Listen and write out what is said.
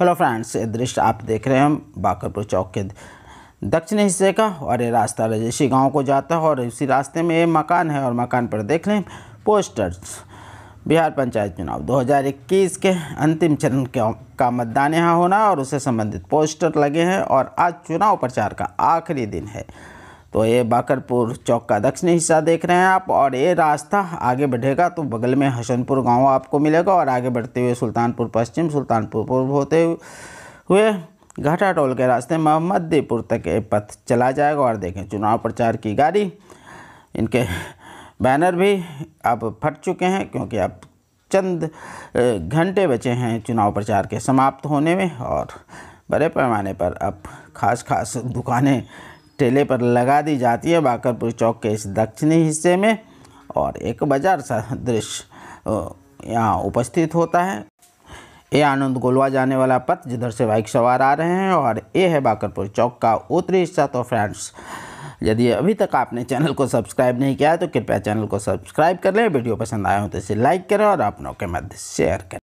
hello friends ये दृश्य आप देख रहे हैं बाकरपुर चौक के दक्षिणी हिस्से का और ये रास्ता रजेशी गांव को जाता है और इसी रास्ते में ये मकान है और मकान पर देख लें पोस्टर्स बिहार पंचायत चुनाव 2021 के अंतिम चरण का मतदान यहाँ होना और उससे संबंधित पोस्टर लगे हैं और आज चुनाव प्रचार का आखिरी दिन है तो ये बाकरपुर चौक का दक्षिणी हिस्सा देख रहे हैं आप और ये रास्ता आगे बढ़ेगा तो बगल में हसनपुर गांव आपको मिलेगा और आगे बढ़ते हुए सुल्तानपुर पश्चिम सुल्तानपुर पूर्व होते हुए घाटा टोल के रास्ते मोहम्मदीपुर तक ये पथ चला जाएगा और देखें चुनाव प्रचार की गाड़ी इनके बैनर भी अब फट चुके हैं क्योंकि अब चंद घंटे बचे हैं चुनाव प्रचार के समाप्त होने में और बड़े पैमाने पर अब खास खास दुकानें ठेले पर लगा दी जाती है बाकरपुर चौक के इस दक्षिणी हिस्से में और एक बाजार सदृश यहाँ उपस्थित होता है ये आनंद गोलवा जाने वाला पथ जिधर से बाइक सवार आ रहे हैं और ये है बाकरपुर चौक का उत्तरी हिस्सा तो फ्रेंड्स यदि अभी तक आपने चैनल को सब्सक्राइब नहीं किया है तो कृपया चैनल को सब्सक्राइब कर लें वीडियो पसंद आए हो तो इसे लाइक करें और अपनों के मध्य शेयर करें